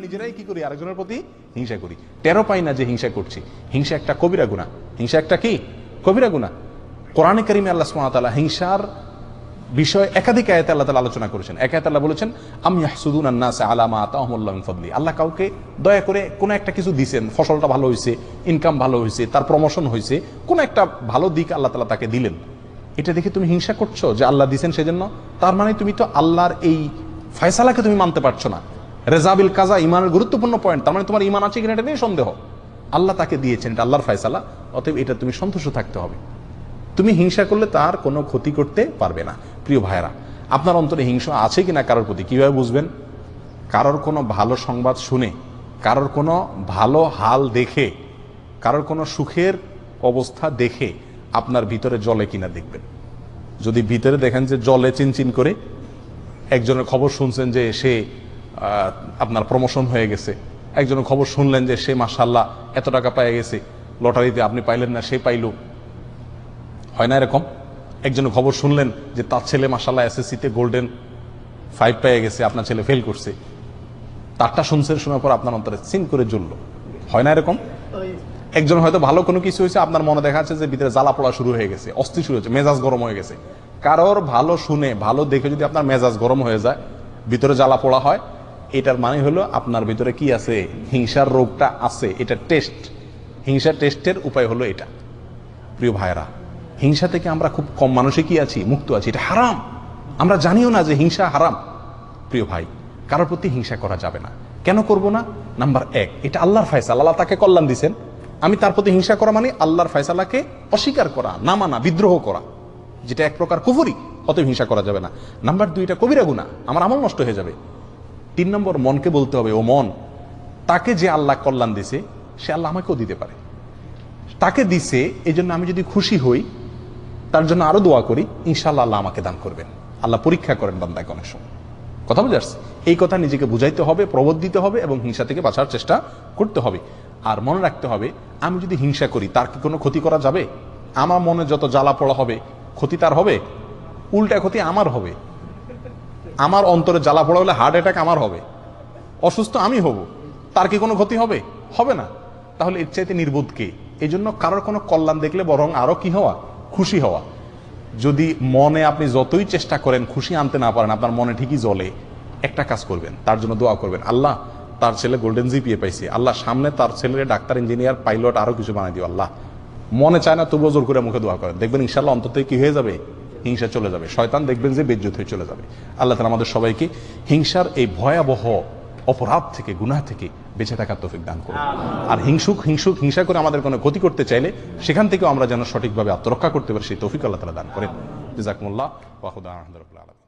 আমরা নিজেরাই কি করি আরেকজনের প্রতি হিংসা করি টেরো পাই না যে হিংসা করছি হিংসা একটা কবিরা গুণা হিংসা একটা কি কবিরা গুণা কোরআনে করিমে আল্লাহ সুমাতালা হিংসার বিষয় একাধিক আয়তে আল্লাহ তালা আলোচনা করেছেন এক আয়াত আল্লাহ বলেছেন আমি হাসুদুন আন্না আলামা আতাহমুল্লাহ ফদলি আল্লাহ কাউকে দয়া করে কোনো একটা কিছু দিছেন ফসলটা ভালো হয়েছে ইনকাম ভালো হয়েছে তার প্রমোশন হয়েছে কোন একটা ভালো দিক আল্লাহ তালা তাকে দিলেন এটা দেখে তুমি হিংসা করছো যে আল্লাহ দিছেন সেজন্য তার মানে তুমি তো আল্লাহর এই ফয়সালাকে তুমি মানতে পারছো না রেজাবিল কাজা ইমানের গুরুত্বপূর্ণ পয়েন্ট তার মানে তোমার ইমান আছে কিনা এটা নিয়ে সন্দেহ আল্লাহ তাকে দিয়েছেন এটা আল্লাহর ফয়সালা অতএব এটা তুমি সন্তুষ্ট থাকতে হবে তুমি হিংসা করলে তার কোনো ক্ষতি করতে পারবে না প্রিয় ভাইরা আপনার অন্তরে হিংসা আছে কিনা কারোর প্রতি কীভাবে বুঝবেন কারোর কোনো ভালো সংবাদ শুনে কারোর কোনো ভালো হাল দেখে কারোর কোনো সুখের অবস্থা দেখে আপনার ভিতরে জলে কিনা দেখবেন যদি ভিতরে দেখেন যে জলে চিনচিন করে একজনের খবর শুনছেন যে সে আপনার প্রমোশন হয়ে গেছে একজনের খবর শুনলেন যে সে মাসাল্লাহ এত টাকা পাই গেছে লটারিতে আপনি পাইলেন না সে পাইল হয় না এরকম একজনের খবর শুনলেন যে তার ছেলে মাসাল্লাহ এসএসসিতে গোল্ডেন ফাইভ পেয়ে গেছে আপনার ছেলে ফেল করছে তারটা শুনছেন শোনার পর আপনার অন্তরে চিন করে জ্বলল হয় না এরকম একজন হয়তো ভালো কোনো কিছু হয়েছে আপনার মনে দেখা যাচ্ছে যে ভিতরে জ্বালা পড়া শুরু হয়ে গেছে অস্থির শুরু হয়েছে মেজাজ গরম হয়ে গেছে কারোর ভালো শুনে ভালো দেখে যদি আপনার মেজাজ গরম হয়ে যায় ভিতরে জ্বালা পোড়া হয় এটার মানে হলো আপনার ভিতরে কি আছে হিংসার রোগটা আছে এটা টেস্ট হিংসা টেস্টের উপায় হলো এটা প্রিয় ভাইরা হিংসা থেকে আমরা খুব কম মানুষে কি আছি মুক্ত আছি এটা হারাম আমরা জানিও না যে হিংসা হারাম প্রিয় ভাই কারোর প্রতি হিংসা করা যাবে না কেন করব না নাম্বার এক এটা আল্লাহর ফয়সাল আল্লাহ তাকে কল্যাণ দিছেন আমি তার প্রতি হিংসা করা মানে আল্লাহর ফয়সালাকে অস্বীকার করা না মানা বিদ্রোহ করা যেটা এক প্রকার কুফুরি অত হিংসা করা যাবে না নাম্বার দুইটা কবিরা গুণা আমার আমল নষ্ট হয়ে যাবে তিন নম্বর মনকে বলতে হবে ও মন তাকে যে আল্লাহ কল্যাণ দিছে সে আল্লাহ আমাকেও দিতে পারে তাকে দিছে এই জন্য আমি যদি খুশি হই তার জন্য আরও দোয়া করি ইনশাল্লাহ আল্লাহ আমাকে দান করবেন আল্লাহ পরীক্ষা করেন বান্দাকে অনেক সময় কথা বুঝে আসছে এই কথা নিজেকে বুঝাইতে হবে প্রবোধ দিতে হবে এবং হিংসা থেকে বাঁচার চেষ্টা করতে হবে আর মনে রাখতে হবে আমি যদি হিংসা করি তার কি কোনো ক্ষতি করা যাবে আমার মনে যত জ্বালা পড়া হবে ক্ষতি তার হবে উল্টা ক্ষতি আমার হবে আমার অন্তরে জ্বালা পড়া হলে হার্ট অ্যাটাক আমার হবে অসুস্থ আমি হব তার কি কোনো ক্ষতি হবে হবে না তাহলে এর চাইতে নির্বোধ কে এই জন্য কারোর কোনো কল্যাণ দেখলে বরং আরও কি হওয়া খুশি হওয়া যদি মনে আপনি যতই চেষ্টা করেন খুশি আনতে না পারেন আপনার মনে ঠিকই জলে একটা কাজ করবেন তার জন্য দোয়া করবেন আল্লাহ তার ছেলে গোল্ডেন পিয়ে পাইছে আল্লাহ সামনে তার ছেলের ডাক্তার ইঞ্জিনিয়ার পাইলট আরও কিছু বানিয়ে দিও আল্লাহ মনে চায় না তবুও জোর করে মুখে দোয়া করেন দেখবেন ইনশাল্লাহ অন্তত কি হয়ে যাবে হিংসা চলে যাবে শয়তান দেখবেন যে বেজ্জত হয়ে চলে যাবে আল্লাহ তালা আমাদের সবাইকে হিংসার এই ভয়াবহ অপরাধ থেকে গুনা থেকে বেঁচে থাকার তফিক দান করুন আর হিংসুক হিংসুক হিংসা করে আমাদের কোনো ক্ষতি করতে চাইলে সেখান থেকেও আমরা যেন সঠিকভাবে আত্মরক্ষা করতে পারি সেই তফিক আল্লাহ তালা দান করেন জাকমুল্লাহ ওয়াহুদা আহমদুল্লাহ